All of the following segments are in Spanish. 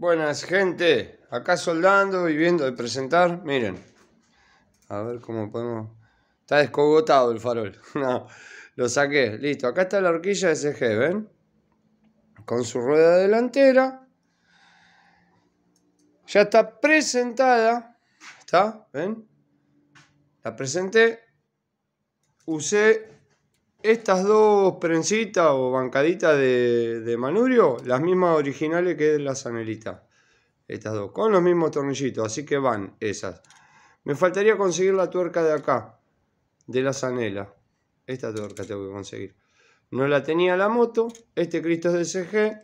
Buenas, gente. Acá soldando y viendo de presentar. Miren. A ver cómo podemos. Está descogotado el farol. no, lo saqué. Listo. Acá está la horquilla SG, ¿ven? Con su rueda delantera. Ya está presentada. ¿Está? ¿Ven? La presenté. Usé estas dos prensitas o bancaditas de, manurio, las mismas originales que las la Estas dos, con los mismos tornillitos, así que van esas. Me faltaría conseguir la tuerca de acá, de la zanela. Esta tuerca tengo que conseguir. No la tenía la moto, este Cristo es de CG,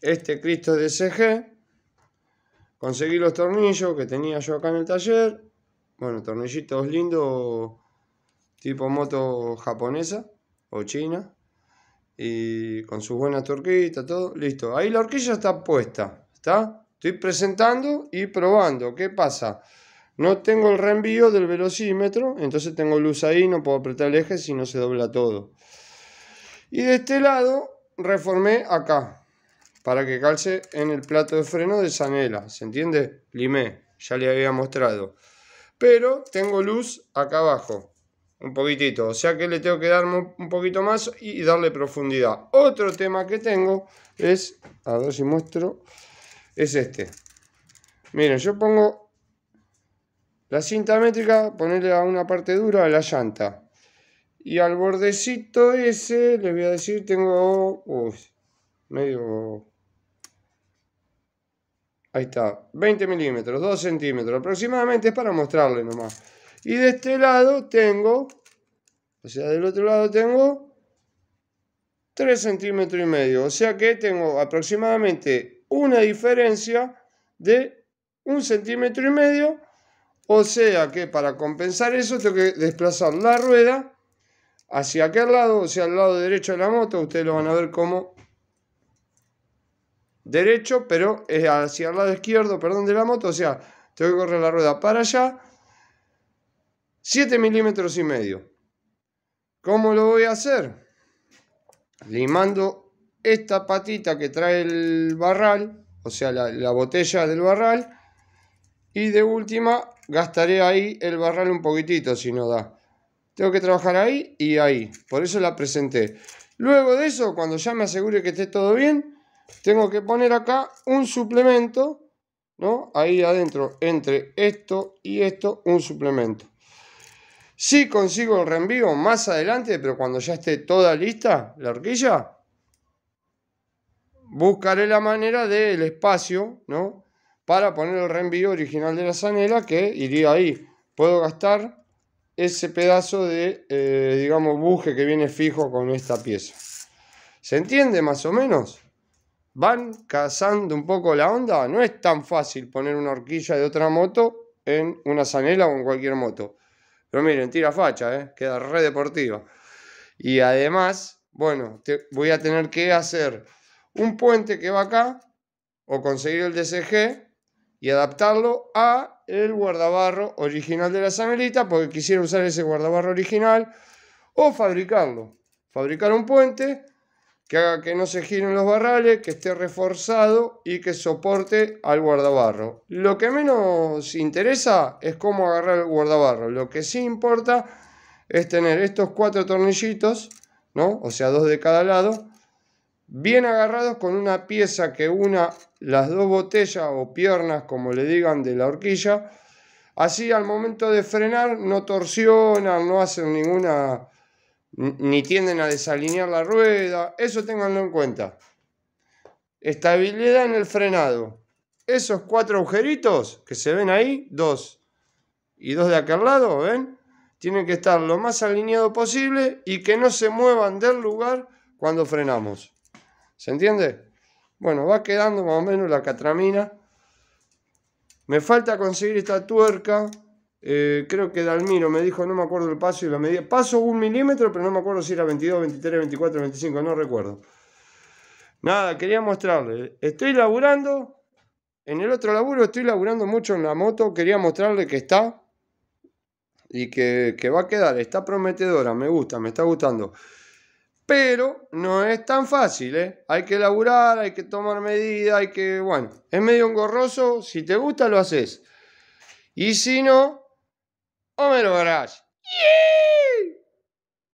este Cristo es de CG. Conseguí los tornillos que tenía yo acá en el taller. Bueno, tornillitos lindos, tipo moto japonesa china. Y con sus buenas torquitas todo. Listo. Ahí la horquilla está puesta. ¿Está? Estoy presentando y probando. ¿Qué pasa? No tengo el reenvío del velocímetro, entonces tengo luz ahí, no puedo apretar el eje si no se dobla todo. Y de este lado reformé acá, para que calce en el plato de freno de Sanela, ¿se entiende? Limé, ya le había mostrado. Pero tengo luz acá abajo, un poquitito. O sea que le tengo que dar un poquito más y darle profundidad. Otro tema que tengo es, a ver si muestro, es este. Miren, yo pongo la cinta métrica, ponerle a una parte dura a la llanta. Y al bordecito ese, le voy a decir, tengo... medio... Ahí está, 20 milímetros, 2 centímetros aproximadamente, es para mostrarle nomás. Y de este lado tengo, o sea, del otro lado tengo 3 centímetros y medio. O sea que tengo aproximadamente una diferencia de un centímetro y medio. O sea que para compensar eso tengo que desplazar la rueda hacia aquel lado, o sea, al lado derecho de la moto. Ustedes lo van a ver como derecho, pero es hacia el lado izquierdo, perdón, de la moto. O sea, tengo que correr la rueda para allá 7 milímetros y medio. ¿Cómo lo voy a hacer? Limando esta patita que trae el barral, o sea, la, botella del barral. Y de última, gastaré ahí el barral un poquitito si no da. Tengo que trabajar ahí y ahí. Por eso la presenté. Luego de eso, cuando ya me asegure que esté todo bien, tengo que poner acá un suplemento, ¿no? Ahí adentro, entre esto y esto, un suplemento. Sí consigo el reenvío más adelante, pero cuando ya esté toda lista la horquilla, buscaré la manera del espacio, ¿no? Para poner el reenvío original de la zanela que iría ahí. Puedo gastar ese pedazo de, eh, digamos, buje que viene fijo con esta pieza. ¿Se entiende más o menos? Van cazando un poco la onda. No es tan fácil poner una horquilla de otra moto en una zanela o en cualquier moto. Pero miren, tira facha, ¿eh? queda re deportiva. Y además, bueno, voy a tener que hacer un puente que va acá, o conseguir el DCG y adaptarlo a el guardabarro original de la sanelita, porque quisiera usar ese guardabarro original, o fabricarlo. Fabricar un puente que haga que no se giren los barrales, que esté reforzado y que soporte al guardabarro. Lo que menos interesa es cómo agarrar el guardabarro. Lo que sí importa es tener estos cuatro tornillitos, ¿no? o sea, dos de cada lado, bien agarrados con una pieza que una las dos botellas o piernas, como le digan, de la horquilla. Así al momento de frenar no torsionan, no hacen ninguna ni tienden a desalinear la rueda, eso ténganlo en cuenta. Estabilidad en el frenado. Esos cuatro agujeritos que se ven ahí, dos y dos de aquel lado, ¿ven? Tienen que estar lo más alineado posible y que no se muevan del lugar cuando frenamos. ¿Se entiende? Bueno, va quedando más o menos la catramina. Me falta conseguir esta tuerca eh, creo que Dalmiro me dijo, no me acuerdo el paso y la medida. Paso un milímetro, pero no me acuerdo si era 22, 23, 24, 25, no recuerdo. Nada, quería mostrarle. Estoy laburando. En el otro laburo estoy laburando mucho en la moto. Quería mostrarle que está y que, que va a quedar. Está prometedora, me gusta, me está gustando. Pero no es tan fácil, ¿eh? Hay que laburar, hay que tomar medidas, hay que... Bueno, es medio engorroso. Si te gusta, lo haces. Y si no, Homem-Aranha. Yeah!